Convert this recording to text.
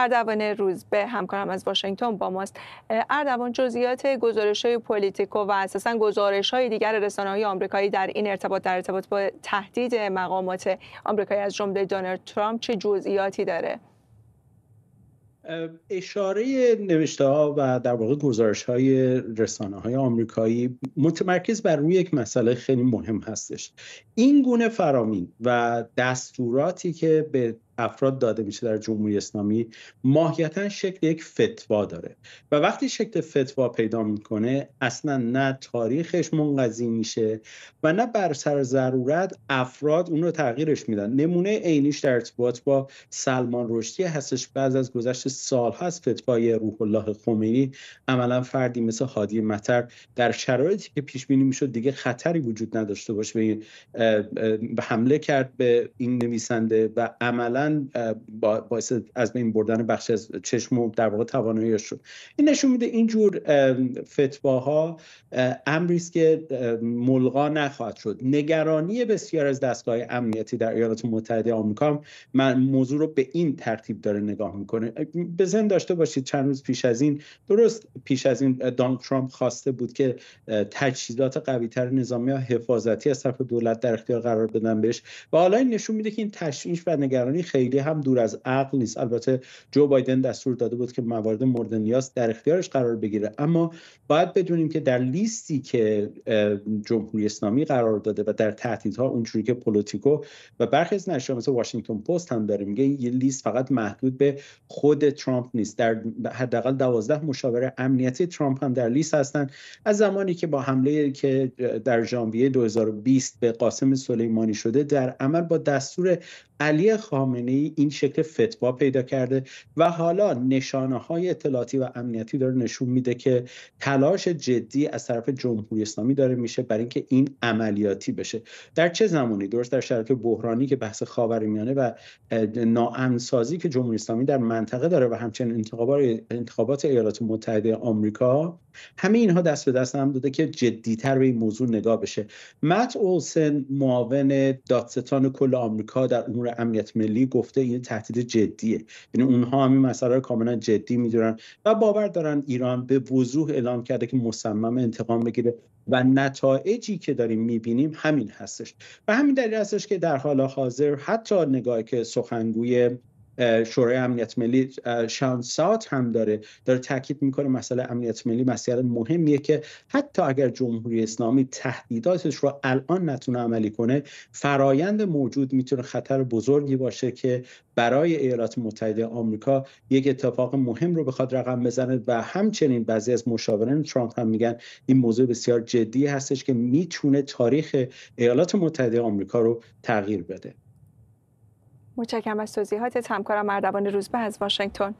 اردوان به همکارم از واشنگتن با ماست اردوان جزئیات گزارش های پولیتیکو و اساسا گزارش های دیگر رسانه های آمریکایی در این ارتباط در ارتباط با تهدید مقامات آمریکایی از جمله دونالد ترامپ چه جزئیاتی داره اشاره نوشته ها و در واقع گزارش های رسانه های آمریکایی متمرکز بر روی یک مسئله خیلی مهم هستش این گونه فرامین و دستوراتی که به افراد داده میشه در جمهوری اسلامی ماهیتا شکل یک فتوا داره و وقتی شکل فتوا پیدا میکنه اصلا نه تاریخش منقضی میشه و نه بر سر ضرورت افراد اون رو تغییرش میدن نمونه عینیش در ارتباط با سلمان رشدی هستش بعض از گذشت سالها از فتوای روح الله خمینی عملا فردی مثل هادی مطر در شرایطی که پیش بینی میشد دیگه خطری وجود نداشته باشه به حمله کرد به این نویسنده و عملا باعث از بین بردن بخش از چشم و در واقع توانایی شد این نشون میده اینجور فتواها امری که ملغا نخواهد شد نگرانی بسیار از دستگاه امنیتی در ایالات متحده آمریکا من موضوع رو به این ترتیب داره نگاه میکنه به داشته باشید چند روز پیش از این درست پیش از این دانالد ترامپ خواسته بود که تجهیزات قویتر نظامی و حفاظتی از طرف دولت در اختیار قرار بدن بهش و حالا این نشون میده که این تشویش و نگرانی خیلی خیلی هم دور از عقل نیست البته جو بایدن دستور داده بود که موارد مورد نیاز در اختیارش قرار بگیره اما باید بدونیم که در لیستی که جمهوری اسلامی قرار داده و در تهدیدها اونجوری که پولوتیکو و برخی از نشریات مثل واشنگتن پست هم داره میگه یه لیست فقط محدود به خود ترامپ نیست در حداقل دوازده مشاور امنیتی ترامپ هم در لیست هستن از زمانی که با حمله که در ژانویه 2020 به قاسم سلیمانی شده در عمل با دستور علی خامنه ای این شکل فتوا پیدا کرده و حالا نشانه های اطلاعاتی و امنیتی داره نشون میده که تلاش جدی از طرف جمهوری اسلامی داره میشه برای اینکه این عملیاتی بشه در چه زمانی درست در شرایط بحرانی که بحث خاورمیانه و ناامنسازی که جمهوری اسلامی در منطقه داره و همچنین انتخابات انتخابات ایالات متحده آمریکا همه اینها دست به دست هم داده که جدیتر به این موضوع نگاه بشه مت اولسن معاون دادستان کل آمریکا در امیت امنیت ملی گفته این تهدید جدیه یعنی اونها هم این مسئله رو کاملا جدی میدونن و باور دارن ایران به وضوح اعلام کرده که مصمم انتقام بگیره و نتایجی که داریم میبینیم همین هستش و همین دلیل هستش که در حال حاضر حتی نگاهی که سخنگوی شورای امنیت ملی شانسات هم داره داره تاکید میکنه مسئله امنیت ملی مسئله مهمیه که حتی اگر جمهوری اسلامی تهدیداتش رو الان نتونه عملی کنه فرایند موجود میتونه خطر بزرگی باشه که برای ایالات متحده آمریکا یک اتفاق مهم رو بخواد رقم بزنه و همچنین بعضی از مشاوران ترامپ هم میگن این موضوع بسیار جدی هستش که میتونه تاریخ ایالات متحده آمریکا رو تغییر بده متشکرم از توضیحاتت همکارم مردوان روزبه از واشنگتن